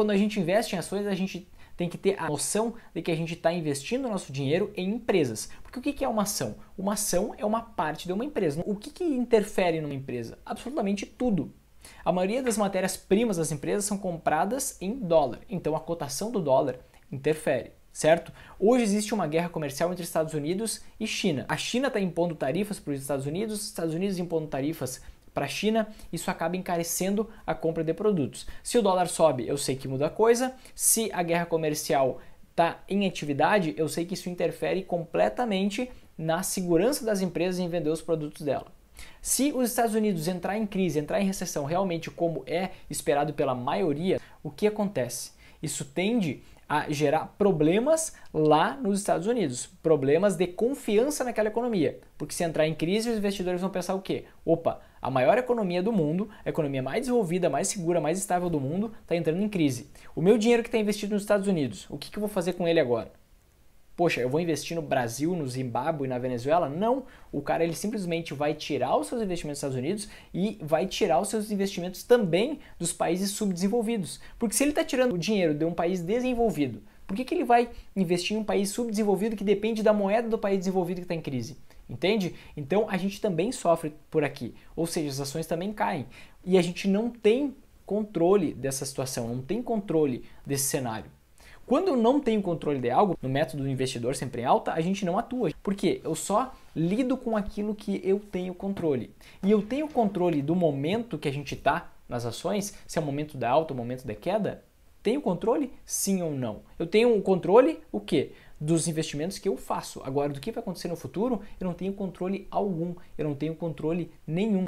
Quando a gente investe em ações, a gente tem que ter a noção de que a gente está investindo nosso dinheiro em empresas. Porque o que é uma ação? Uma ação é uma parte de uma empresa. O que, que interfere numa empresa? Absolutamente tudo. A maioria das matérias-primas das empresas são compradas em dólar, então a cotação do dólar interfere, certo? Hoje existe uma guerra comercial entre Estados Unidos e China. A China está impondo tarifas para os Estados Unidos, os Estados Unidos impondo tarifas para a China, isso acaba encarecendo a compra de produtos. Se o dólar sobe, eu sei que muda a coisa. Se a guerra comercial está em atividade, eu sei que isso interfere completamente na segurança das empresas em vender os produtos dela. Se os Estados Unidos entrar em crise, entrar em recessão realmente como é esperado pela maioria, o que acontece? Isso tende a gerar problemas lá nos Estados Unidos, problemas de confiança naquela economia. Porque se entrar em crise, os investidores vão pensar o quê? Opa, a maior economia do mundo, a economia mais desenvolvida, mais segura, mais estável do mundo, está entrando em crise. O meu dinheiro que está investido nos Estados Unidos, o que, que eu vou fazer com ele agora? poxa, eu vou investir no Brasil, no Zimbábue, na Venezuela? Não, o cara ele simplesmente vai tirar os seus investimentos dos Estados Unidos e vai tirar os seus investimentos também dos países subdesenvolvidos. Porque se ele está tirando o dinheiro de um país desenvolvido, por que, que ele vai investir em um país subdesenvolvido que depende da moeda do país desenvolvido que está em crise? Entende? Então a gente também sofre por aqui, ou seja, as ações também caem. E a gente não tem controle dessa situação, não tem controle desse cenário. Quando eu não tenho controle de algo, no método do investidor sempre em alta, a gente não atua. Porque eu só lido com aquilo que eu tenho controle. E eu tenho controle do momento que a gente está nas ações, se é o momento da alta, o momento da queda? Tenho controle? Sim ou não? Eu tenho um controle, o quê? Dos investimentos que eu faço. Agora, do que vai acontecer no futuro, eu não tenho controle algum, eu não tenho controle nenhum.